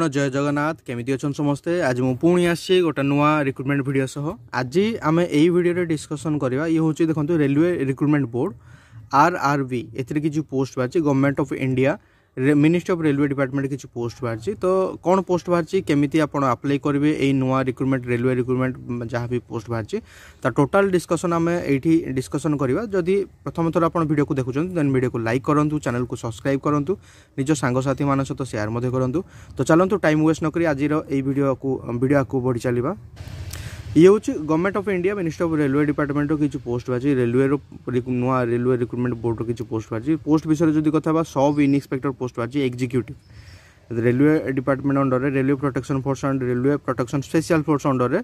ଆପଣ ଜୟ ଜଗନ୍ନାଥ କେମିତି ଅଛନ୍ତି ସମସ୍ତେ ଆଜି ମୁଁ ପୁଣି ଆସିଛି ଗୋଟେ ନୂଆ ରିକ୍ରୁଟମେଣ୍ଟ ଭିଡ଼ିଓ ସହ ଆଜି ଆମେ ଏଇ ଭିଡ଼ିଓରେ ଡିସ୍କସନ୍ କରିବା ଇଏ ହେଉଛି ଦେଖନ୍ତୁ railway recruitment board R R B ଏଥିରେ କିଛି ପୋଷ୍ଟ ବାହାରିଛି government of India ministry of railway department କିଛି ପୋଷ୍ଟ ବାହାରିଛି ତ କ'ଣ ପୋଷ୍ଟ ବାହାରିଛି କେମିତି ଆପଣ ଆପ୍ଲାଏ କରିବେ ଏଇ ନୂଆ ରିକ୍ରୁଟମେଣ୍ଟ ରେଲୱେ ରିକ୍ରୁଟମେଣ୍ଟ ଯାହା ବି ପୋଷ୍ଟ ବାହାରିଛି ତା ଟୋଟାଲ ଡିସ୍କସନ୍ ଆମେ ଏଇଠି ଡିସ୍କସନ୍ କରିବା ଯଦି ପ୍ରଥମ ଥର ଆପଣ ଭିଡ଼ିଓକୁ ଦେଖୁଛନ୍ତି ଦେନ୍ ଭିଡ଼ିଓକୁ ଲାଇକ୍ କରନ୍ତୁ ଚ୍ୟାନେଲକୁ ସବସ୍କ୍ରାଇବ୍ କରନ୍ତୁ ନିଜ ସାଙ୍ଗସାଥିମାନଙ୍କ ସହିତ ସେୟାର ମଧ୍ୟ କରନ୍ତୁ ତ ଚାଲନ୍ତୁ ଟାଇମ୍ ୱେଷ୍ଟ ନକରି ଆଜିର ଏଇ ଭିଡ଼ିଓକୁ ଭିଡ଼ିଓକୁ ବଢ଼ି ଚାଲିବା ଇଏ ହେଉଛି government of India minister of railway ଡିପାର୍ଟମେଣ୍ଟର କିଛି ପୋଷ୍ଟ ବାହାରିଛି ରେଲୱେର ନୂଆ ରେଲୱେ ରିକ୍ରୁଟମେଣ୍ଟ ବୋର୍ଡ଼ର କିଛି ପୋଷ୍ଟ ବାହାରିଛି ପୋଷ୍ଟ ବିଷୟରେ ଯଦି କଥା ହେବା ସବ୍ ଇନ୍ସପେକ୍ଟର ପୋଷ୍ଟ ବାହାରିଛି ଏକ୍ଜିକ୍ୟୁଟିଭ୍ ରେଲୱେ ଡିପାର୍ଟମେଣ୍ଟ ଅଣ୍ଡରରେ railway protection force and railway protection special force ଅଣ୍ଡରରେ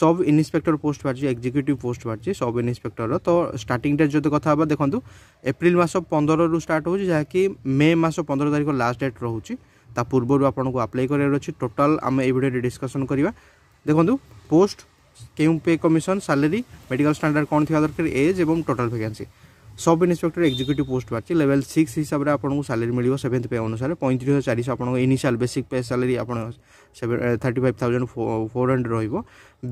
সব ইন্সপেক্টর পোস্ট বাড়ছে এক্সিকিউটিভ পোস্ট বাড়ছে সব ইন্সপেক্টর তো স্টার্টিংটা যদি ଯଦି କଥା ହେବା ଦେଖନ୍ତୁ মাস ମାସ ପନ୍ଦରରୁ ଷ୍ଟାର୍ଟ ହେଉଛି ଯାହାକି ମେ ମାସ ପନ୍ଦର ତାରିଖ ଲାଷ୍ଟ ଡେଟ୍ ରହୁଛି ତା ପୂର୍ବରୁ ଆପଣଙ୍କୁ ଆପ୍ଲାଏ କରିବାର ଅଛି টোটাল ଆମେ এই ভিডিওটি ডিসকসন করা দেখুন পোস্ট କେଉଁ pay commission salary medical standard କ'ଣ ଥିବା ଦରକାର ଏଜ୍ ଏବଂ total vacancy sub inspector executive post ବାହାରିଛି ଲେଭେଲ୍ ସିକ୍ସ ହିସାବରେ ଆପଣଙ୍କୁ ସାଲେରୀ ମିଳିବ ସେଭେନ୍ଥ ପେ ଅନୁସାରେ ପଇଁତିରିଶ ହଜାର ଚାରିଶହ ଆପଣଙ୍କ ଇନିସିଆଲ୍ ବେସିକ୍ ପେ ସାଲେରୀ ଆପଣ thirty five thousand four hundred ରହିବ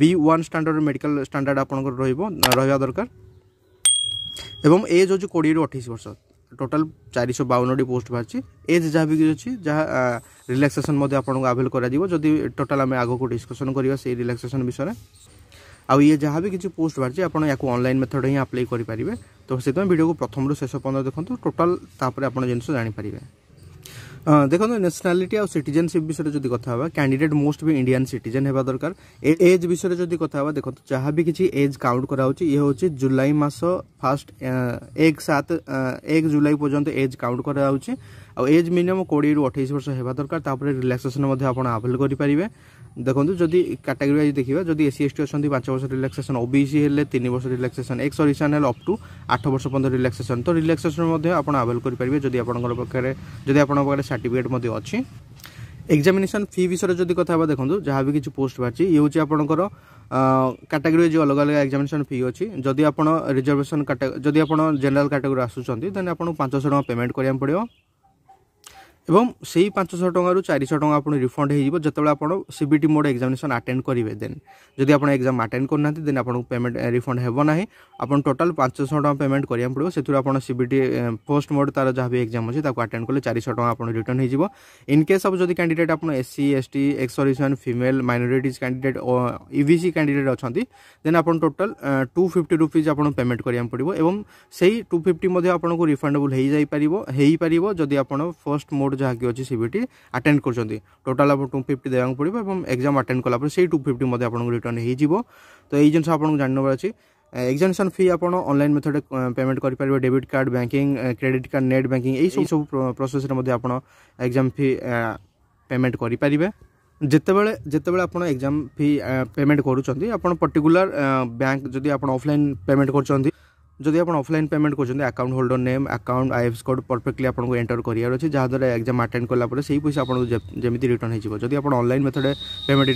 B one standard medical standard ଆପଣଙ୍କର ରହିବ ରହିବା ଦରକାର ଏବଂ ଏଜ୍ ହେଉଛି କୋଡ଼ିଏରୁ ଅଠେଇଶ ବର୍ଷ ଟୋଟାଲ୍ ଚାରିଶହ ବାଉନଟି ପୋଷ୍ଟ ବାହାରିଛି ଏଜ୍ ଯାହା ବି ଅଛି ଯାହା ରିଲାକ୍ସେସନ୍ ମଧ୍ୟ ଆପଣଙ୍କୁ ଆଭେଲ୍ କରାଯିବ ଯଦି ଟୋଟାଲ୍ ଆମେ ଆଗକୁ ଡିସ୍କସନ୍ କରିବା ସେଇ ରିଲାକ୍ସେସନ୍ ବିଷୟରେ ଆଉ ଇଏ ଯାହା ବି କିଛି ପୋଷ୍ଟ ବାହାରିଛି ଆପଣ ୟାକୁ ଅନଲାଇନ୍ ମେଥଡ଼ ହିଁ ଆପ୍ଲାଏ କରିପାରିବେ ତ ସେଥିପାଇଁ ଭିଡ଼ିଓକୁ ପ୍ରଥମରୁ ଶେଷ ପର୍ଯ୍ୟନ୍ତ ଦେଖନ୍ତୁ ଟୋଟାଲ୍ ତାପରେ ଆପଣ ଜିନିଷ ଜାଣିପାରିବେ ଦେଖନ୍ତୁ ନ୍ୟାସନାଲିଟି ଆଉ ସିଟିଜେନସିପ୍ ବିଷୟରେ ଯଦି କଥା ହେବା candidate must be Indian citizen ହେବା ଦରକାର ଏଜ୍ ବିଷୟରେ ଯଦି କଥା ହେବା ଦେଖନ୍ତୁ ଯାହା ବି କିଛି ଏଜ୍ କାଉଣ୍ଟ କରାହେଉଛି ଇଏ ହେଉଛି ଜୁଲାଇ ମାସ ଫାଷ୍ଟ ଏକ ସାତ ଏକ ଜୁଲାଇ ପର୍ଯ୍ୟନ୍ତ ଏଜ୍ କାଉଣ୍ଟ କରାହେଉଛି ଆଉ ଏଜ୍ ମିନିମମ୍ କୋଡ଼ିଏରୁ ଅଠେଇଶ ବର୍ଷ ହେବା ଦରକାର ତାପରେ ରିଲାକ୍ସେସନ୍ ମଧ୍ୟ ଆପଣ ଆଭେଲ୍ କରିପାରିବେ ଦେଖନ୍ତୁ ଯଦି କାଟାଗୋରୀ ୱାଇଜ୍ ଦେଖିବା ଯଦି ଏସ୍ସି ଏସ୍ ଟି ଅଛନ୍ତି ପାଞ୍ଚ ବର୍ଷ ରିଲାକ୍ସେସନ୍ ଓ ବି ସି ହେଲେ ତିନି ବର୍ଷ ରିଲାକ୍ସେସନ୍ ଏକ୍ସ ସର୍ଭିସାନ୍ ହେଲେ ଅପ୍ ଟୁ ଆଠ ବର୍ଷ ପର୍ଯ୍ୟନ୍ତ ରିଲାକ୍ସେସନ୍ ତ ରିଲାକ୍ସେସନ୍ ମଧ୍ୟ ଆପଣ ଆଭେଲ୍ କରିପାରିବେ ଯଦି ଆପଣଙ୍କର ପାଖରେ ଯଦି ଆପଣଙ୍କ ପାଖରେ ସାର୍ଟିଫିକେଟ୍ ମଧ୍ୟ ଅଛି ଏକ୍ଜାମିନେସନ୍ ଫି ବିଷୟରେ ଯଦି କଥା ହେବା ଦେଖନ୍ତୁ ଯାହା ବି କିଛି ପୋଷ୍ଟ ବାହାରିଛି ଇଏ ହେଉଛି ଆପଣଙ୍କର କାଟାଗୋରୀ ଯେଉଁ ଅଲଗା ଅଲଗା ଏକ୍ଜାମିନେସନ୍ ଫି ଅଛି ଯଦି ଆପଣ ରିଜର୍ଭେସନ୍ ଯଦି ଆପଣ ଜେନେରାଲ୍ କାଟାଗୋରୀ ଆସୁଛନ୍ତି ଦେନ୍ ଆପଣଙ୍କୁ ପାଞ୍ଚଶହ ଟଙ୍କା ପେମେଣ୍ଟ କରିବାକୁ ପଡ଼ିବ এবং ସେଇ ପାଞ୍ଚଶହ ଟଙ୍କାରୁ ଚାରିଶହ ଟଙ୍କା ଆପଣ ରିଫଣ୍ଡ ହେଇଯିବ ଯେତେବେଳେ ଆପଣ ସି ବି ଟି ମୋଡ଼ ଏକ୍ଜାମିନେସନ୍ ଆଟେଣ୍ଡ କରିବେ ଦେନ୍ ଯଦି ଆପଣ ଏକ୍ଜାମ୍ ଆଟେଣ୍ଡ କରୁନାହାନ୍ତି ଦେନ୍ ଆପଣଙ୍କୁ ପେମେଣ୍ଟ ରିଫଣ୍ଡ ହେବ ନାହିଁ ଆପଣ ଟୋଟାଲ୍ ପାଞ୍ଚଶହ ଟଙ୍କା ପେମେଣ୍ଟ କରିବାକୁ ପଡ଼ିବ ସେଥିରୁ ଆପଣ ସି ବି ଟି ପୋଷ୍ଟ ମୋଡ଼ ତା'ର ଯାହା ବି ଏକ୍ଜାମ୍ ଅଛି ତାକୁ ଆଟେଣ୍ଡ କଲେ ଚାରିଶହ ଟଙ୍କା ଆପଣ ରିଟର୍ଣ୍ଣ ହେଇଯିବ ଇନ୍ କେସ୍ ଅଫ୍ ଯଦି କ୍ୟାଣ୍ଡିଡେଟ୍ ଆପଣ S C S T ex serviceman female minorities candidate E V C candidate ଅଛନ୍ତି ଦେନ୍ ଆପଣ ଟୋଟାଲ୍ ଟୁ ଫିଫ୍ଟି ରୁପିଜ୍ ଆପଣ ପେମେଣ୍ଟ କରିବାକୁ ପଡ଼ିବ ଏବଂ ସେଇ ଟୁ ଫିଫ୍ଟି ମଧ୍ୟ ଆପଣଙ୍କୁ ରିଫଣ୍ଡେବୁଲ୍ ହେଇଯାଇପାରିବ ହେଇପାରିବ ଯଦି ଆପଣ ଫାର୍ଷ୍ଟ ମୋଡ଼ ଯାହାକି ଅଛି ସିବିଟି ଆଟେଣ୍ଡ କରୁଛନ୍ତି ଟୋଟାଲ୍ ଆପଣ ଟୁ ଫିଫ୍ଟି ଦେବାକୁ ପଡ଼ିବ ଏବଂ ଏକ୍ଜାମ୍ ଆଟେଣ୍ଡ କଲାପରେ ସେଇ ଟୁ ଫିଫ୍ଟି ମଧ୍ୟ ଆପଣଙ୍କୁ ରିଟର୍ଣ୍ଣ ହେଇଯିବ ତ ଏଇ ଜିନିଷ ଆପଣଙ୍କୁ ଜାଣିନେବାର ଅଛି ଏକ୍ଜାମିନେସନ୍ ଫି ଆପଣ ଅନଲାଇନ୍ ମେଥଡ଼ରେ ପେମେଣ୍ଟ କରିପାରିବେ debit card banking credit card net banking ଏଇ ସବୁ ସବୁ ପ୍ରୋସେସ୍ରେ ମଧ୍ୟ ଆପଣ ଏକ୍ଜାମ୍ ଫି ପେମେଣ୍ଟ କରିପାରିବେ ଯେତେବେଳେ ଯେତେବେଳେ ଆପଣ ଏକ୍ଜାମ୍ ଫି ପେମେଣ୍ଟ କରୁଛନ୍ତି ଆପଣ ପର୍ଟିକୁଲାର ବ୍ୟାଙ୍କ ଯଦି ଆପଣ ଅଫଲାଇନ୍ ପେମେଣ୍ଟ କରୁଛନ୍ତି যদি আপনার অফলাইন পেমেন্ট করছেন account holder name account IFS code perfectly আপনার এন্টর করার অছে যাদ্বারা এক্সাম আটেন্ড কলা পরে সেই পয়সা আপনার যেমি রিটর্ন হয়ে যদি আপনার অনলাইন মেথডে পেমেন্ট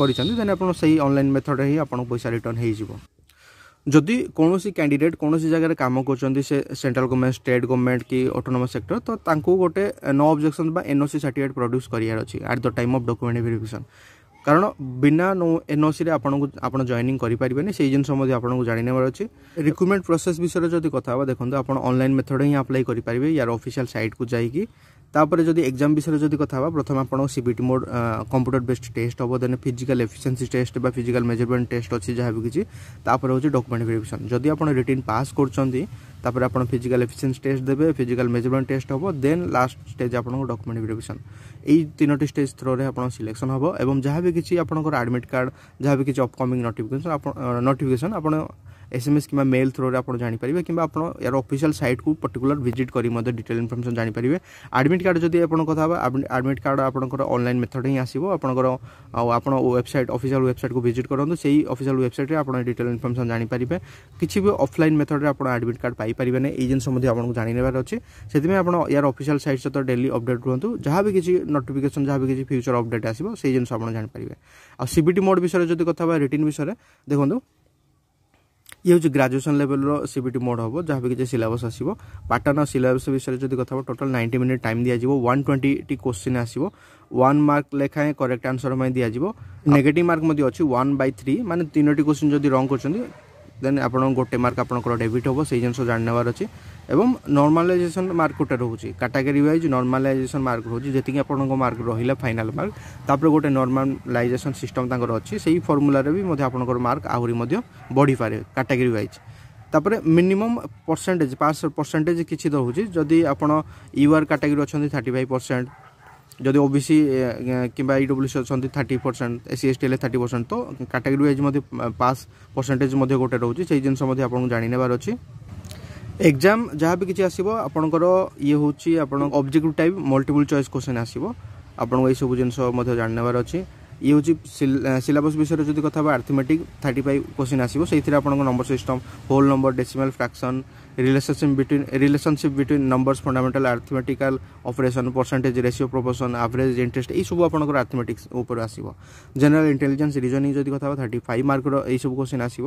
করছেন দেন আপনার সেই অনলাইন মেথডে হি আপনার পয়সা রিটর্ন হয়ে যাব যদি কৌশি ক্যাডিডেট কৌশি জায়গায় কাম করছেন সে সেন্ট্রাল গভর্নমেন্ট স্টেট গভর্নমেন্ট কি অটোনোমস সেক্টর তো তাঁকু গোটে নো অবজেকশন বা এনওসি সার্টিফিকেট প্রড্যুস করার অছি at the time of document verification কারণ ବିନା ଏନ୍ଓସିରେ ଆପଣଙ୍କୁ ଆପଣ ଜଏନିଂ କରିପାରିବେନି ସେଇ ଜିନିଷ ମଧ୍ୟ ଆପଣଙ୍କୁ ଜାଣିନେବାର ଅଛି ରିକ୍ରୁଟମେଣ୍ଟ ପ୍ରୋସେସ୍ ବିଷୟରେ ଯଦି କଥା ହେବା ଦେଖନ୍ତୁ ଆପଣ ଅନଲାଇନ୍ ମେଥଡ଼ ହିଁ ଆପ୍ଲାଏ କରିପାରିବେ ୟାର ଅଫିସିଆଲ୍ ସାଇଟ୍କୁ ଯାଇକି ତାପରେ ଯଦି ଏକ୍ଜାମ୍ ବିଷୟରେ ଯଦି କଥା ହେବା ପ୍ରଥମେ ଆପଣଙ୍କୁ ସି ବି ଟି ମୋଡ଼ କମ୍ପ୍ୟୁଟର ବେସ୍ଡ ଟେଷ୍ଟ ହେବ ଦେନ୍ ଫିଜିକାଲ ଏଫିସିଏନ୍ସି ଟେଷ୍ଟ ବା ଫିଜିକାଲ ମେଜରମେଣ୍ଟ ଟେଷ୍ଟ ଅଛି ଯାହା ବି କିଛି ତାପରେ ହେଉଛି ଡକୁମେଣ୍ଟ ଭେରିଫିକେସନ୍ ଯଦି ଆପଣ ରିଟିନ୍ ପାସ୍ କରୁଛନ୍ତି ତାପରେ ଆପଣ ଫିଜିକାଲ ଏଫିସିଏନ୍ସି ଟେଷ୍ଟ ଦେବେ ଫିଜିକାଲ ମେଜରମେଣ୍ଟ ଟେଷ୍ଟ ହେବ ଦେନ୍ ଲାଷ୍ଟ ଷ୍ଟେଜ୍ ଆପଣଙ୍କ ଡକୁମେଣ୍ଟ ଭେରିଫିକେସନ୍ ଏଇ ତିନୋଟି ଷ୍ଟେଜ୍ ଥ୍ରୋରେ ଆପଣ ସିଲେକ୍ସନ୍ ହେବ ଏବଂ ଯାହା ବି କିଛି ଆପଣଙ୍କର ଆଡ଼ମିଟ୍ କାର୍ଡ଼ ଯାହା ବି କିଛି ଅପକମିଂ ନୋଟିଫିକେସନ୍ ଆପଣ ନୋଟିଫିକେସନ୍ ଆପଣ এসএমএস কিংবা মেল থ্রুরে আপনার জাঁপারে কিংবা আপনার এর অফিসিয়াল সাইট্কু পর্টিকুলার ভিজিট করি মধ্যে ডিটেল ইনফরমেশন জাঁপারে আডমিট কার্ড যদি আপনার কথা হবা আডমিট কার্ড আপনার অনলাইন মেথড হি আসব আপনার আপনার ওয়েবসাইট অফিসিয়াল ওয়েবসাইটকু ভিজিট করতু সেই অফিসিয়াল ওয়েবসাইটে আপনার ডিটেল ইনফরমেশন জাঁপারে কিছু বি অফলাইন মেথডে আপনার আডমিট কার্ড পাইপারে না এই জিনিস মধ্যে আপনার জাঁবার অছে সেই আপনার এর অফিসিয়াল সাইট সহ ডেলি অপডেট রুহতু যা বি কিছু নোটিফিকেসন যা বি কিছু ফ্যুচর অপডেট আসব সেই জিনিস আপনার জাঁপারে আর সিবিটি মোড বিষয়ে যদি কথা হবা রিটিন বিষয়ে দেখুন ଇଏ ହେଉଛି ଗ୍ରାଜୁଏସନ୍ ଲେଭେଲ୍ର ସି ବି ଟି ମୋଡ଼ ହେବ ଯାହାବି କିଛି ସିଲାବସ୍ ଆସିବ ପାଟର୍ନ ଆଉ ସିଲାବସ୍ ବିଷୟରେ ଯଦି କଥା ହେବ ଟୋଟାଲ୍ ନାଇଣ୍ଟି ମିନିଟ୍ ଟାଇମ୍ ଦିଆଯିବ ୱାନ୍ ଟ୍ୱେଣ୍ଟିଟି କୋଶ୍ଚିନ୍ ଆସିବ ୱାନ୍ ମାର୍କ ଲେଖାଏଁ କରେକ୍ଟ ଆନ୍ସର୍ ପାଇଁ ଦିଆଯିବ ନେଗେଟିଭ୍ ମାର୍କ ମଧ୍ୟ ଅଛି ୱାନ୍ ବାଇ ଥ୍ରୀ ମାନେ ତିନୋଟି କୋଶ୍ଚିନ୍ ଯଦି ରଙ୍ଗ କରୁଛନ୍ତି ଦେନ୍ ଆପଣଙ୍କୁ ଗୋଟେ ମାର୍କ ଆପଣଙ୍କର ଡେବିଟ୍ ହେବ ସେଇ ଜିନିଷ ଜାଣିନେବାର ଅଛି ଏବଂ ନର୍ମାଲାଇଜେସନ୍ ମାର୍କ କେଉଁଟା ରହୁଛି କାଟାଗୋରୀ ୱାଇଜ୍ ନର୍ମାଲାଇଜେସନ୍ ମାର୍କ ରହୁଛି ଯେତିକି ଆପଣଙ୍କ ମାର୍କ ରହିଲା ଫାଇନାଲ୍ ମାର୍କ ତାପରେ ଗୋଟେ ନର୍ମାଲାଇଜେସନ୍ ସିଷ୍ଟମ୍ ତାଙ୍କର ଅଛି ସେଇ ଫର୍ମୁଲାରେ ବି ମଧ୍ୟ ଆପଣଙ୍କର ମାର୍କ ଆହୁରି ମଧ୍ୟ ବଢ଼ିପାରେ କାଟାଗୋରୀ ୱାଇଜ୍ ତାପରେ ମିନିମମ୍ ପରସେଣ୍ଟେଜ୍ ପାସ୍ ପରସେଣ୍ଟେଜ୍ କିଛି ରହୁଛି ଯଦି ଆପଣ ୟୁ ଆର୍ କାଟାଗୋରୀ ଅଛନ୍ତି ଥାର୍ଟି ଫାଇଭ୍ ପରସେଣ୍ଟ ଯଦି ଓ ବି ସି କିମ୍ବା ଇ ଡବ୍ଲ୍ୟୁ ସି ଅଛନ୍ତି thirty percent S C S T ହେଲେ ଥାର୍ଟି ପରସେଣ୍ଟ ତ କାଟାଗୋରୀ ୱାଇଜ୍ ମଧ୍ୟ ପାସ୍ ପରସେଣ୍ଟେଜ୍ ମଧ୍ୟ ଗୋଟେ ରହୁଛି ସେଇ ଜିନିଷ ମଧ୍ୟ ଆପଣଙ୍କୁ ଜାଣିନେବାର ଅଛି এক্সাম যা বি কিছু আসব আপনার ইয়ে হচ্ছে আপনার objective type multiple choice question আসব আপনার এইসব জিনিস জাণিবার অছে ইয়ে হচ্ছে সিলাবস বিষয়ে যদি কথা হবা আর্থমেটিক থার্টি ফাইভ কোশ্চিন আসব সেইথিরে আপনার number system whole number decimal fraction relationship between relationship between numbers fundamental arithmetical operation percentage ratio proportion average interest এইসব আপনার আর্থমেটিক্স উপরে আসব জেনারেল ইন্টেলিজেন্স রিজনিং যদি কথা হবা থার্টি ফাইভ মার্কর এইসব কোশ্চিন আসব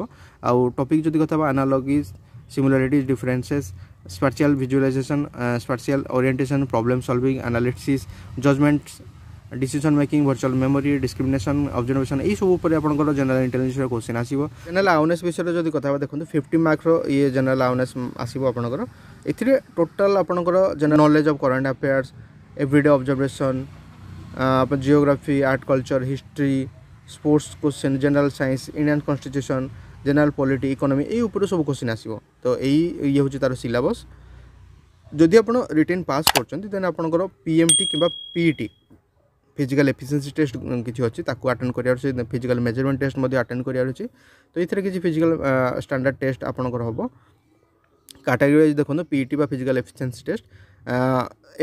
আউ টপিক যদি কথা হবা analogies similarities, differences, spatial visualization, uh, spatial orientation, problem solving, analysis, judgments, decision making virtual memory discrimination observation এইসব উপরে আপনার জেনারেল ইন্টেলিজেন্সর কোশ্চিন আসব জেনারেল আওয়ারনেস বিষয়ে যদি কথা হবা দেখুন ফিফটি মার্কর ইয়ে জেনারেল আওয়ারনেস আসব আপনার এতে টোটাল আপনার general knowledge of current affairs everyday observation geography art culture history sports question general science Indian constitution general polity economy ଏଇ ଉପରୁ ସବୁ କୋଶ୍ଚିନ୍ ଆସିବ ତ ଏଇ ଇଏ ହେଉଛି ତା'ର ସିଲାବସ୍ ଯଦି ଆପଣ ରିଟେନ୍ ପାସ୍ କରୁଛନ୍ତି ଦେନ୍ ଆପଣଙ୍କର ପି ଏମ୍ ଟି କିମ୍ବା P T physical efficiency test କିଛି ଅଛି ତାକୁ ଆଟେଣ୍ଡ କରିବାର ଅଛି ଫିଜିକାଲ୍ ମେଜରମେଣ୍ଟ ଟେଷ୍ଟ ମଧ୍ୟ ଆଟେଣ୍ଡ କରିବାର ଅଛି ତ ଏଥିରେ କିଛି ଫିଜିକାଲ୍ ଷ୍ଟାଣ୍ଡାର୍ଡ଼ ଟେଷ୍ଟ ଆପଣଙ୍କର ହେବ କାଟାଗୋରି ୱାଇଜ୍ ଦେଖନ୍ତୁ ପିଇଟି ବା ଫିଜିକାଲ୍ ଏଫିସିଏନ୍ସି ଟେଷ୍ଟ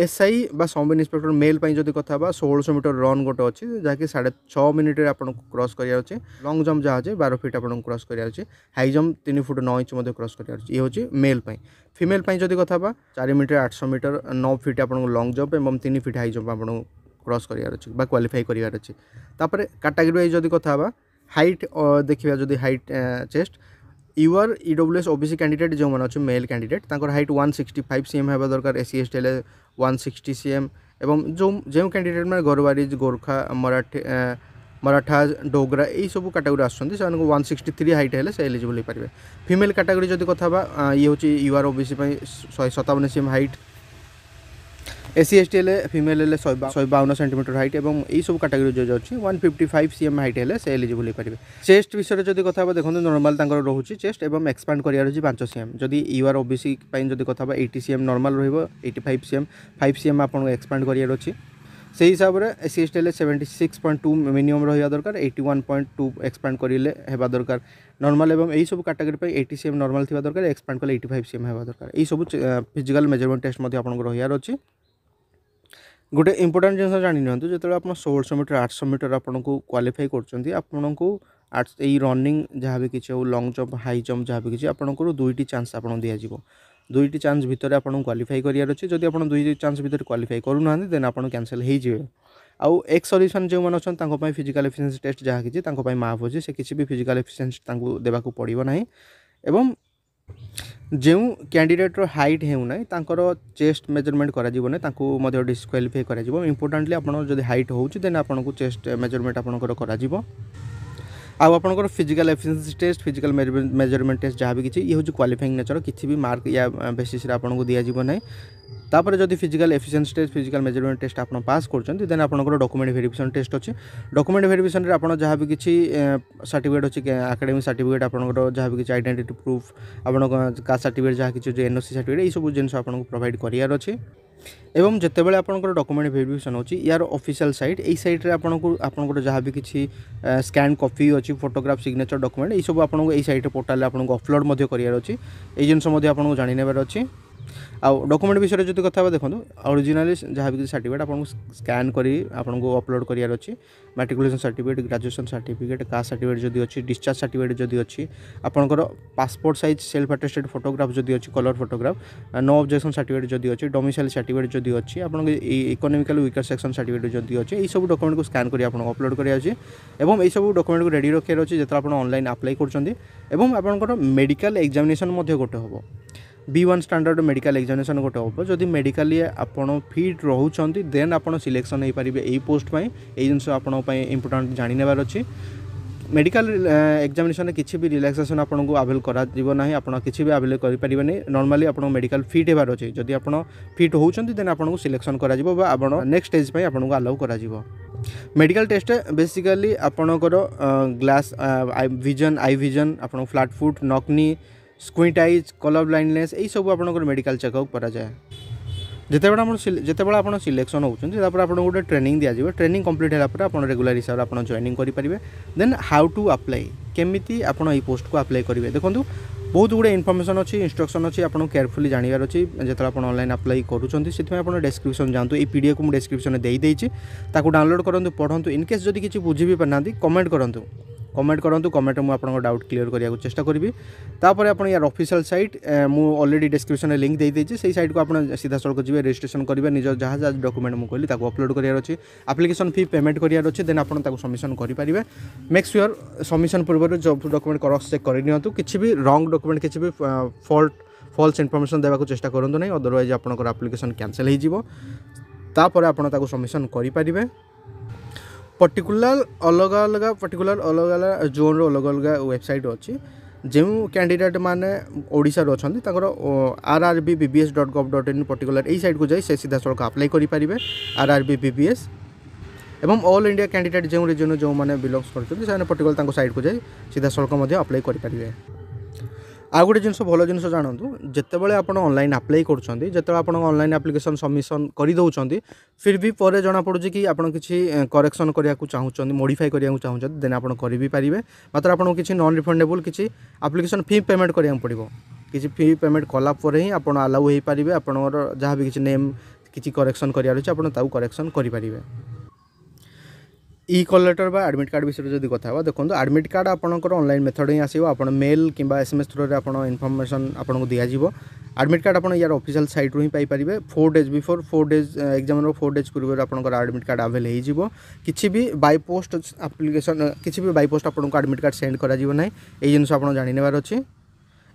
ଏସ୍ଆଇ ବା ସବ୍ ଇନ୍ସପେକ୍ଟର ମେଲ୍ ପାଇଁ ଯଦି କଥା ହେବା ଷୋହଳଶହ ମିଟର ରନ୍ ଗୋଟେ ଅଛି ଯାହାକି ସାଢ଼େ ଛଅ ମିନିଟ୍ରେ ଆପଣଙ୍କୁ କ୍ରସ୍ କରିବାର ଅଛି ଲଙ୍ଗ୍ ଜମ୍ପ ଯାହା ଅଛି ବାର ଫିଟ୍ ଆପଣଙ୍କୁ କ୍ରସ୍ କରିବାର ଅଛି ହାଇ ଜମ୍ପ ତିନି ଫୁଟ୍ ନଅ ଇଞ୍ଚ ମଧ୍ୟ କ୍ରସ୍ କରିବାର ଅଛି ଇଏ ହେଉଛି ମେଲ୍ ପାଇଁ ଫିମେଲ୍ ପାଇଁ ଯଦି କଥା ହେବା ଚାରି ମିଟର ଆଠଶହ ମିଟର ନଅ ଫିଟ୍ ଆପଣଙ୍କୁ ଲଙ୍ଗ୍ ଜମ୍ପ ଏବଂ ତିନି ଫିଟ୍ ହାଇ ଜମ୍ପ ଆପଣଙ୍କୁ କ୍ରସ୍ କରିବାର ଅଛି ବା କ୍ୱାଲିଫାଇ କରିବାର ଅଛି ତାପରେ କାଟାଗୋରୀ ୱାଇଜ୍ ଯଦି କଥା ହେବା ହାଇଟ୍ ଦେଖିବା ଯଦି height chest UR EWS OBC candidate ଯେଉଁମାନେ ଅଛି ମେଲ୍ କ୍ୟାଣ୍ଡିଡେଟ୍ ତାଙ୍କର height one sixty five cm ହେବା ଦରକାର ଏସ୍ସି ଏସ୍ଟି ହେଲେ ୱାନ୍ ସିକ୍ସଟି ସିଏମ୍ ଏବଂ ଯେଉଁ ଯେଉଁ କ୍ୟାଣ୍ଡିଡେଟ୍ ମାନେ ଗରୱାରିଜ ଗୋର୍ଖା ମରାଠୀ ମରାଠା ଡୋଗ୍ରା ଏଇସବୁ କାଟାଗୋରୀ ଆସୁଛନ୍ତି ସେମାନଙ୍କୁ ୱାନ୍ ସିକ୍ସଟି ଥ୍ରୀ ହାଇଟ୍ ହେଲେ ସେ ଏଲିଜିବଲ୍ ହୋଇପାରିବେ ଫିମେଲ୍ କାଟାଗୋରୀ ଯଦି କଥା ହେବା ଇଏ ହେଉଛି ୟୁଆର୍ ଓବିସି ପାଇଁ ଶହେ ସତାବନ ସିଏମ୍ ହାଇଟ୍ এসি এসটি হলে ফিমেল হলে শহে শহে বাউন সেটিমিটর হাইট এবং এইসব কাটাগোরি যে অছি one fifty five cm height হলে সে এলিজিবল হয়ে চেস্ট বিষয়ে যদি কথা হবা দেখুন নর্মাল তাঁর রয়েছে চেস্ট এবং এক্সপান্ড করার আছে পাঁচ সিএম যদি ইউআর ওবিসি যদি কথা হবা এইটি সিএম নর্মাল রহব eighty five cm five cm আপনার এক্সপান্ড করার অছি সেই হিসাবে এসি এসটি হলে seventy six point two minimum রহবা দরকার eighty one point two expand করলে হওয়া দরকার নর্মাল এবং এইসব কাটাগোরি এইটি সিএম নর্মাল থাকা দরকার এক্সপান্ড কলে এইটি ফাইভ সিএম হওয়া দরকার এইসব ফিজিকাল মেজরমেন্ট টেস্ট আপনার রহবার অছি ଗୋଟେ ଇମ୍ପୋର୍ଟାଣ୍ଟ ଜିନିଷ ଜାଣିନିଅନ୍ତୁ ଯେତେବେଳେ ଆପଣ ଷୋଳଶହ ମିଟର ଆଠଶହ ମିଟର ଆପଣଙ୍କୁ କ୍ୱାଲିଫାଇ କରୁଛନ୍ତି ଆପଣଙ୍କୁ ଏଇ ରନିଂ ଯାହା ବି କିଛି ହେଉ ଲଙ୍ଗ୍ ଜମ୍ପ ହାଇ ଜମ୍ପ ଯାହା ବି କିଛି ଆପଣଙ୍କର ଦୁଇଟି ଚାନ୍ସ ଆପଣଙ୍କୁ ଦିଆଯିବ ଦୁଇଟି ଚାନ୍ସ ଭିତରେ ଆପଣଙ୍କୁ କ୍ୱାଲିଫାଇ କରିବାର ଅଛି ଯଦି ଆପଣ ଦୁଇଟି ଚାନ୍ସ ଭିତରେ କ୍ୱାଲିଫାଇ କରୁନାହାନ୍ତି ଦେନ୍ ଆପଣ କ୍ୟାନସଲ୍ ହେଇଯିବେ ଆଉ ଏକ୍ସ ସର୍ଭିସମ୍ୟାନ୍ ଯେଉଁମାନେ ଅଛନ୍ତି ତାଙ୍କ ପାଇଁ ଫିଜିକାଲ୍ ଏଫିସିଏନ୍ସି ଟେଷ୍ଟ ଯାହା କିଛି ତାଙ୍କ ପାଇଁ ମାଫ୍ ଅଛି ସେ କିଛି ବି ଫିଜିକାଲ୍ ଏଫିସିଏନ୍ସି ତାଙ୍କୁ ଦେବାକୁ ପଡ଼ିବ ନାହିଁ ଏବଂ ଯେଉଁ କ୍ୟାଣ୍ଡିଡେଟ୍ର ହାଇଟ୍ ହେଉନାହିଁ ତାଙ୍କର ଚେଷ୍ଟ ମେଜରମେଣ୍ଟ କରାଯିବ ନାହିଁ ତାଙ୍କୁ ମଧ୍ୟ ଡିସ୍କ୍ୱାଲିଫାଇ କରାଯିବ ଇମ୍ପୋର୍ଟାଣ୍ଟଲି ଆପଣ ଯଦି ହାଇଟ୍ ହେଉଛି ଦେନ୍ ଆପଣଙ୍କୁ ଚେଷ୍ଟ ମେଜରମେଣ୍ଟ ଆପଣଙ୍କର କରାଯିବ ଆଉ ଆପଣଙ୍କର physical efficiency test physical measurement test ଯାହା ବି କିଛି ଇଏ ହେଉଛି କ୍ୱାଲିଫାଇଂ ନେଚର କିଛି ବି ମାର୍କ ୟା ବେସିସ୍ରେ ଆପଣଙ୍କୁ ଦିଆଯିବ ନାହିଁ তাপরে যদি physical efficiency test physical measurement test আপনার পাস করছেন দেন আপনার ডকুমেন্ট ভেরিফিকেশন টেস্ট অছে ডকুমেন্ট ভেরিফিকেসন আপনার যা বি কিছু সার্টিফিকেট অছে আকাডেমিক সার্টিফিকেট আপনার যা বি কিছু আইডেন্টিটি প্রুফ আপনার কাস্ট সার্টিফিকেট যা কিছু এনওসি সার্টিফিকেট এইসব জিনিস আপনার প্রোভাইড করিয়ার অছে এবং যেতবে আপনার ডকুমেন্ট ভেরিফিকেশন হচ্ছে ইয়ার অফিসিয়াল সাইট এই সাইট্রে আপনার আপনার যা বি কিছু স্ক্যান কপি অছি ফটোগ্রাফ সিগনেচর ডকুমেন্ট এইসব আপনার এই সাইট পোর্টালে আপনার অফলোড করিয়ার অছে এই জিনিস আপনার নেবার অছে ଆଉ ଡକୁମେଣ୍ଟ ବିଷୟରେ ଯଦି କଥା ହେବା ଦେଖନ୍ତୁ ଅରିଜିନାଲି ଯାହା ବି କିଛି ସାର୍ଟିଫିକେଟ୍ ଆପଣଙ୍କୁ ସ୍କାନ୍ କରି ଆପଣଙ୍କୁ ଅପଲୋଡ଼ କରିବାର ଅଛି matriculation certificate graduation certificate caste certificate ଯଦି ଅଛି ଡିସଚାର୍ଜ ସାର୍ଟିଫିକେଟ୍ ଯଦି ଅଛି ଆପଣଙ୍କର passport size self attested photograph ଯଦି ଅଛି colour photograph no objection certificate ଯଦି ଅଛି ଡୋମିସାଇଲ୍ ସାର୍ଟିଫିକେଟ୍ ଯଦି ଅଛି ଆପଣଙ୍କ ଏଇ ଇକୋନୋମିକାଲ ୱିକର ସେକ୍ସନ୍ ସାର୍ଟିଫିକେଟ୍ ଯଦି ଅଛି ଏଇସବୁ ଡକୁମେଣ୍ଟକୁ ସ୍କାନ୍ କରି ଆପଣଙ୍କୁ ଅପଲୋଡ଼ କରିବାର ଅଛି ଏବଂ ଏଇସବୁ ଡକୁମେଣ୍ଟକୁ ରେଡ଼ି ରଖିବାର ଅଛି ଯେତେବେଳେ ଆପଣ ଅନଲାଇନ୍ ଆପ୍ଲାଏ କରୁଛନ୍ତି ଏବଂ ଆପଣଙ୍କର ମେଡ଼ିକାଲ ଏକ୍ଜାମିନେସନ୍ ମଧ୍ୟ ଗୋଟେ ହେବ B one standard medical examination ଗୋଟେ ହେବ ଯଦି ମେଡ଼ିକାଲି ଆପଣ ଫିଟ୍ ରହୁଛନ୍ତି ଦେନ୍ ଆପଣ ସିଲେକ୍ସନ୍ ହୋଇପାରିବେ ଏଇ ପୋଷ୍ଟ ପାଇଁ ଏଇ ଜିନିଷ ଆପଣଙ୍କ ପାଇଁ ଇମ୍ପୋର୍ଟାଣ୍ଟ ଜାଣିନେବାର ଅଛି ମେଡ଼ିକାଲ ଏକ୍ଜାମିନେସନ୍ରେ କିଛି ବି ରିଲାକ୍ସେସନ୍ ଆପଣଙ୍କୁ ଆଭେଲ୍ କରାଯିବ ନାହିଁ ଆପଣ କିଛି ବି ଆଭେଲ୍ କରିପାରିବେନି ନର୍ମାଲି ଆପଣଙ୍କ ମେଡ଼ିକାଲ ଫିଟ୍ ହେବାର ଅଛି ଯଦି ଆପଣ ଫିଟ୍ ହେଉଛନ୍ତି ଦେନ୍ ଆପଣଙ୍କୁ ସିଲେକ୍ସନ୍ କରାଯିବ ବା ଆପଣ ନେକ୍ସଟ ଷ୍ଟେଜ୍ ପାଇଁ ଆପଣଙ୍କୁ ଆଲାଉ କରାଯିବ ମେଡ଼ିକାଲ ଟେଷ୍ଟ ବେସିକାଲି ଆପଣଙ୍କର glass eye vision eye vision ଆପଣଙ୍କ flat foot knock knee squint eyes colour blindness ଏଇସବୁ ଆପଣଙ୍କର ମେଡ଼ିକାଲ ଚେକଅପ୍ କରାଯାଏ ଯେତେବେଳେ ଆପଣ ଯେତେବେଳେ ଆପଣ ସିଲେକ୍ସନ୍ ହେଉଛନ୍ତି ତାପରେ ଆପଣଙ୍କୁ ଗୋଟେ ଟ୍ରେନିଂ ଦିଆଯିବ ଟ୍ରେନିଂ କମ୍ପ୍ଲିଟ୍ ହେଲା ପରେ ଆପଣ ରେଗୁଲାର ହିସାବରେ ଆପଣ ଜଏନିଂ କରିପାରିବେ ଦେନ୍ ହାଉ ଟୁ ଆପ୍ଲାଏ କେମିତି ଆପଣ ଏଇ ପୋଷ୍ଟକୁ ଆପ୍ଲାଏ କରିବେ ଦେଖନ୍ତୁ ବହୁତ ଗୁଡ଼ିଏ ଇନଫର୍ମେସନ୍ ଅଛି ଇନଷ୍ଟ୍ରକ୍ସନ୍ ଅଛି ଆପଣଙ୍କୁ କେୟାରଫୁଲି ଜାଣିବାର ଅଛି ଯେତେବେଳେ ଆପଣ ଅନଲାଇନ୍ ଆପ୍ଲାଏ କରୁଛନ୍ତି ସେଥିପାଇଁ ଆପଣ ଡେସ୍କ୍ରିପସନ୍ ଯାଆନ୍ତୁ ଏଇ ପିଡ଼ିଏକୁ ମୁଁ ଡେସ୍କ୍ରିପସନ୍ରେ ଦେଇଦେଇଛି ତାକୁ ଡାଉନଲୋଡ଼୍ କରନ୍ତୁ ପଢ଼ନ୍ତୁ ଇନ୍ କେସ୍ ଯଦି କିଛି ବୁଝି ବି ପାରୁନାହାନ୍ତି କମେଣ୍ଟ କରନ୍ତୁ কমেন্ট করতু কমেন্টে মু আপনার ডাউট ক্লিয়ার করার চেষ্টা করবি তাপরে আপনার ইয়ার অফিসিয়াল সাইট মু অলরেডি ডেসক্রিপশনে লিঙ্ক দিয়ে দিয়েছি সেই সাইটকে আপনার সিধাসলখ যাবে রেজিষ্ট্রেসন করবে নিজ যা যা ডকুমেন্ট মু কহিলি তাকে অপলোড করার অছি আপ্লিকেশন ফি পেমেন্ট করার অছি দেন আপনার তাকে সবমিশন করে মেক সিওর সবমিশন পূর্বর জব ডকুমেন্ট ক্রস চেক করে নিহতু কিছু বি রং ডকুমেন্ট কিছু বি ফল্ট ফলস ইনফরমেশন দেওয়া চেষ্টা করতু না অদরওয়াইজ আপনার আপ্লিকেশন ক্যানসেল হয়ে যাব তাপরে আপনার তাকে সবমিশন করে ପର୍ଟିକୁଲାର ଅଲଗା ଅଲଗା ପର୍ଟିକୁଲାର ଅଲଗା ଅଲଗା ଜୋନ୍ର ଅଲଗା ଅଲଗା ୱେବସାଇଟ୍ ଅଛି ଯେଉଁ କ୍ୟାଣ୍ଡିଡ଼େଟ୍ ମାନେ ଓଡ଼ିଶାରୁ ଅଛନ୍ତି ତାଙ୍କର R R B B B S dot gov dot in particular ଏଇ ସାଇଟ୍କୁ ଯାଇ ସେ ସିଧାସଳଖ ଆପ୍ଲାଏ କରିପାରିବେ R R B B B S ଏବଂ ଅଲ୍ ଇଣ୍ଡିଆ କ୍ୟାଣ୍ଡିଡ଼େଟ୍ ଯେଉଁ ରିଜନ୍ରୁ ଯେଉଁମାନେ ବିଲଙ୍ଗସ୍ କରୁଛନ୍ତି ସେମାନେ ପର୍ଟିକୁଲାର ତାଙ୍କ ସାଇଟ୍କୁ ଯାଇ ସିଧାସଳଖ ମଧ୍ୟ ଆପ୍ଲାଏ କରିପାରିବେ ଆଉ ଗୋଟେ ଜିନିଷ ଭଲ ଜିନିଷ ଜାଣନ୍ତୁ ଯେତେବେଳେ ଆପଣ ଅନଲାଇନ୍ ଆପ୍ଲାଏ କରୁଛନ୍ତି ଯେତେବେଳେ ଆପଣ ଅନଲାଇନ୍ ଆପ୍ଲିକେସନ୍ ସବମିସନ୍ କରିଦେଉଛନ୍ତି ଫିର୍ ବି ପରେ ଜଣାପଡ଼ୁଛି କି ଆପଣ କିଛି କରେକ୍ସନ୍ କରିବାକୁ ଚାହୁଁଛନ୍ତି ମୋଡ଼ିଫାଇ କରିବାକୁ ଚାହୁଁଛନ୍ତି ଦେନ୍ ଆପଣ କରିବି ପାରିବେ ମାତ୍ର ଆପଣଙ୍କୁ କିଛି ନନ୍ ରିଫଣ୍ଡେବୁଲ୍ କିଛି ଆପ୍ଲିକେସନ୍ ଫି ପେମେଣ୍ଟ କରିବାକୁ ପଡ଼ିବ କିଛି ଫି ପେମେଣ୍ଟ କଲା ପରେ ହିଁ ଆପଣ ଆଲାଉ ହୋଇପାରିବେ ଆପଣଙ୍କର ଯାହା ବି କିଛି ନେମ୍ କିଛି କରେକ୍ସନ୍ କରିବାର ଅଛି ଆପଣ ତାକୁ କରେକ୍ସନ୍ କରିପାରିବେ ই କଲେଟର ବା ଆଡ଼ମିଟ୍ କାର୍ଡ଼ ବିଷୟରେ ଯଦି କଥା ହେବା ଦେଖନ୍ତୁ ଆଡ଼ମିଟ୍ କାର୍ଡ଼ ଆପଣଙ୍କର ଅନଲାଇନ୍ ମେଥଡ଼ ହିଁ ଆସିବ ଆପଣ ମେଲ୍ କିମ୍ବା ଏସ୍ ଏମ୍ ଏସ୍ ଥ୍ରୋରେ ଆପଣ ଇନଫର୍ମେସନ୍ ଆପଣଙ୍କୁ ଦିଆଯିବ ଆଡ଼ମିଟ୍ କାର୍ଡ଼ ଆପଣ ୟାର ଅଫିସିଆଲ୍ ସାଇଟ୍ରୁ ହିଁ ପାଇପାରିବେ four days before four days ଏକ୍ଜାମ୍ର ଫୋର୍ ଡେଜ୍ ପୂର୍ବରୁ ଆପଣଙ୍କର ଆଡ଼ମିଟ୍ କାର୍ଡ଼ ଆଭେଲ୍ ହେଇଯିବ କିଛି ବି ବାଇ ପୋଷ୍ଟ ଆପ୍ଲିକେସନ୍ କିଛି ବି ବାଇ ପୋଷ୍ଟ ଆପଣଙ୍କୁ ଆଡ଼ମିଟ୍ କାର୍ଡ଼ ସେଣ୍ଡ କରାଯିବ ନାହିଁ ଏଇ ଜିନିଷ ଆପଣ ଜାଣିନେବାର ଅଛି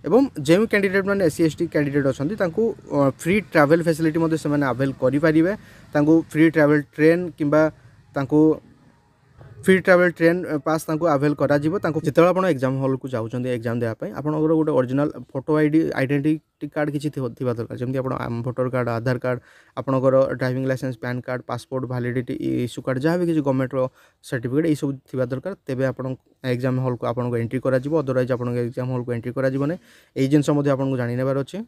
ଏବଂ ଯେଉଁ କ୍ୟାଣ୍ଡିଡେଟ୍ ମାନେ S C S T candidate ଅଛନ୍ତି ତାଙ୍କୁ ଫ୍ରି ଟ୍ରାଭେଲ୍ ଫ୍ୟାସିଲିଟି ମଧ୍ୟ ସେମାନେ ଆଭେଲ୍ କରିପାରିବେ ତାଙ୍କୁ ଫ୍ରି ଟ୍ରାଭେଲ୍ ଟ୍ରେନ୍ କିମ୍ବା ତାଙ୍କୁ ফ্রি ଟ୍ରାଭେଲ୍ ଟ୍ରେନ୍ ପାସ୍ ତାଙ୍କୁ ଆଭେଲ୍ କରାଯିବ ତାଙ୍କୁ ଯେତେବେଳେ ଆପଣ ଏକ୍ଜାମ୍ ହଲ୍କୁ ଯାଉଛନ୍ତି ଏକ୍ଜାମ୍ ଦେବା ପାଇଁ ଆପଣଙ୍କର ଗୋଟେ original photo I D identity card କିଛି ଥିବା ଦରକାର ଯେମିତି ଆପଣ ଭୋଟର କାର୍ଡ଼ ଆଧାର କାର୍ଡ଼ ଆପଣଙ୍କର driving licence PAN card passport validity issue card ଯାହା ବି କିଛି ଗଭର୍ଣ୍ଣମେଣ୍ଟର ସାର୍ଟିଫିକେଟ୍ ଏଇସବୁ ଥିବା ଦରକାର ତେବେ ଆପଣ ଏକ୍ଜାମ୍ ହଲ୍କୁ ଆପଣଙ୍କୁ ଏଣ୍ଟ୍ରି କରାଯିବ ଅଦରୱାଇଜ୍ ଆପଣଙ୍କ ଏକ୍ଜାମ୍ ହଲ୍କୁ ଏଣ୍ଟ୍ରି କରାଯିବ ନାହିଁ ଏଇ ଜିନିଷ ମଧ୍ୟ ଆପଣଙ୍କୁ ଜାଣିନେବାର ଅଛି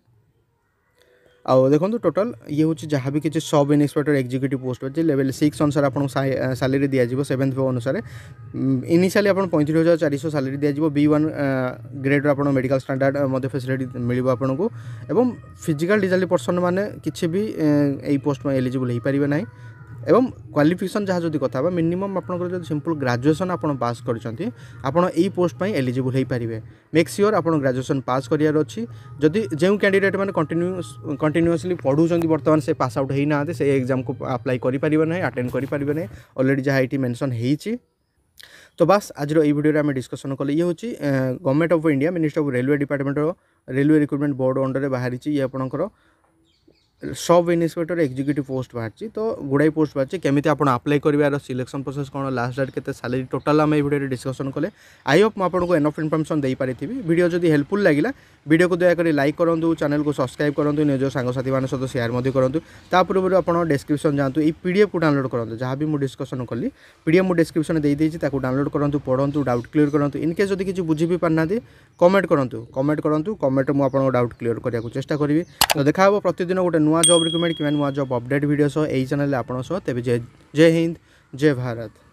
ଆଉ ଦେଖନ୍ତୁ ଟୋଟାଲ୍ ଇଏ ହେଉଛି ଯାହା ବି କିଛି ସବ୍ ଇନ୍ସପେକ୍ଟର ଏକ୍ଜିକ୍ୟୁଟିଭ୍ ପୋଷ୍ଟ ଅଛି ଲେଭେଲ୍ ସିକ୍ସ ଅନୁସାରେ ଆପଣଙ୍କୁ ସାଲେରୀ ଦିଆଯିବ ସେଭେନ୍ଥ ପେ ଅନୁସାରେ ଇନିସିଆଲି ଆପଣ ପଇଁତିରିଶ ହଜାର ଚାରିଶହ ସାଲେରୀ ଦିଆଯିବ ବି ୱାନ୍ ଗ୍ରେଡ଼୍ର ଆପଣ ମେଡ଼ିକାଲ ଷ୍ଟାଣ୍ଡାର୍ଡ଼ ମଧ୍ୟ ଫେସିଲିଟି ମିଳିବ ଆପଣଙ୍କୁ ଏବଂ ଫିଜିକାଲ୍ ଡିଜାଲି ପର୍ସନ୍ ମାନେ କିଛି ବି ଏଇ ପୋଷ୍ଟ ପାଇଁ ଏଲିଜିବୁଲ୍ ହୋଇପାରିବେ ନାହିଁ ଏବଂ କ୍ୱାଲିଫିକେସନ୍ ଯାହା ଯଦି କଥା ହେବା ମିନିମମ୍ ଆପଣଙ୍କର ଯଦି ସିମ୍ପଲ୍ ଗ୍ରାଜୁଏସନ୍ ଆପଣ ପାସ୍ କରିଛନ୍ତି ଆପଣ ଏଇ ପୋଷ୍ଟ ପାଇଁ ଏଲିଜିବୁଲ୍ ହୋଇପାରିବେ ମେକ୍ ସିଓର୍ ଆପଣ ଗ୍ରାଜୁଏସନ୍ ପାସ୍ କରିବାର ଅଛି ଯଦି ଯେଉଁ କ୍ୟାଣ୍ଡିଡେଟ୍ ମାନେ କଣ୍ଟିନ୍ୟୁସ୍ କଣ୍ଟିନ୍ୟୁଅସ୍ଲି ପଢ଼ୁଛନ୍ତି ବର୍ତ୍ତମାନ ସେ ପାସ୍ ଆଉଟ୍ ହୋଇନାହାନ୍ତି ସେ ଏକ୍ଜାମ୍କୁ ଆପ୍ଲାଏ କରିପାରିବେ ନାହିଁ ଆଟେଣ୍ଡ କରିପାରିବେ ନାହିଁ ଅଲରେଡ଼ି ଯାହା ଏଇଠି ମେନ୍ସନ୍ ହୋଇଛି ତ ବାସ୍ ଆଜିର ଏଇ ଭିଡ଼ିଓରେ ଆମେ ଡିସ୍କସନ୍ କଲେ ଇଏ ହେଉଛି government of India minister of railway ଡିପାର୍ଟମେଣ୍ଟର ରେଲୱେ ରିକ୍ରୁଟମେଣ୍ଟ ବୋର୍ଡ଼ ଅଣ୍ଡରରେ ବାହାରିଛି ଇଏ ଆପଣଙ୍କର সব ইনস্পেক্টর এক্সিক্ୟୁଟିଭ ପୋଷ୍ଟ ବାହାରିଛି ତ ଗୁଡ଼ାଏ ପୋଷ୍ଟ ବାହାରିଛି କେମିତି ଆପଣ ଆପ୍ଲାଏ କରିବେ ଆର ସିଲେକ୍ସନ୍ ପ୍ରୋସେସ୍ କ'ଣ ଲାଷ୍ଟ ଡେଟ୍ କେତେ ସାଲାରୀ ଟୋଟାଲ୍ ଆମେ ଏଇ ଭିଡ଼ିଓରେ ଡିସ୍କସନ୍ କଲେ ଆଇ ହୋପ୍ ମୁଁ ଆପଣଙ୍କୁ ଏନଫ୍ ଇନଫର୍ମେସନ୍ ଦେଇପାରିଥିବି ଭିଡ଼ିଓ ଯଦି ହେଲ୍ପଫୁଲ୍ ଲାଗିଲା ଭିଡ଼ିଓକୁ ଦୟାକରି ଲାଇକ୍ କରନ୍ତୁ ଚ୍ୟାନେଲ୍କୁ ସବସ୍କ୍ରାଇବ୍ କରନ୍ତୁ ନିଜ ସାଙ୍ଗସାଥିମାନଙ୍କ ସହିତ ସେୟାର ମଧ୍ୟ କରନ୍ତୁ ତା ପୂର୍ବରୁ ଆପଣ ଡେସ୍କ୍ରିପ୍ସନ୍ ଯାଆନ୍ତୁ ଏଇ ପି ଡି ଏଫ୍କୁ ଡାଉନଲୋଡ଼୍ କରନ୍ତୁ ଯାହା ବି ମୁଁ ଡିସ୍କସନ୍ କଲି ପି ଡି ଏଫ୍ ମୁଁ ଡେସ୍କ୍ରିପ୍ସନ୍ରେ ଦେଇଦେଇଛି ତାକୁ ଡାଉନଲୋଡ଼୍ କରନ୍ତୁ ପଢ଼ନ୍ତୁ ଡାଉଟ୍ କ୍ଲିୟର୍ କରନ୍ତୁ ଇନ୍ କେସ୍ ଯଦି କିଛି ବୁଝି ବି ପାରୁନାହାନ୍ତି କମେଣ୍ଟ କରନ୍ତୁ କମେଣ୍ଟ କରନ୍ତୁ କମେଣ୍ଟ ମୁଁ ଆପଣଙ୍କ ଡାଉଟ୍ କ୍ଲିୟର୍ କରିବାକୁ ଚେଷ୍ଟା କରିବି ତ ଦେଖାହେବ ପ୍ରତିଦିନ ଗୋଟେ ନୂଆ ନୂଆ ଜବ୍ ରିକ୍ରୁଟମେଣ୍ଟ କିମ୍ବା ନୂଆ ଜବ୍ ଅପଡ଼େଟ୍ ଭିଡ଼ିଓ ସହ ଏହି ଚ୍ୟାନେଲରେ ଆପଣଙ୍କ ସହ ତେବେ ଜୟ ଜୟ ହିନ୍ଦ ଜୟ ଭାରତ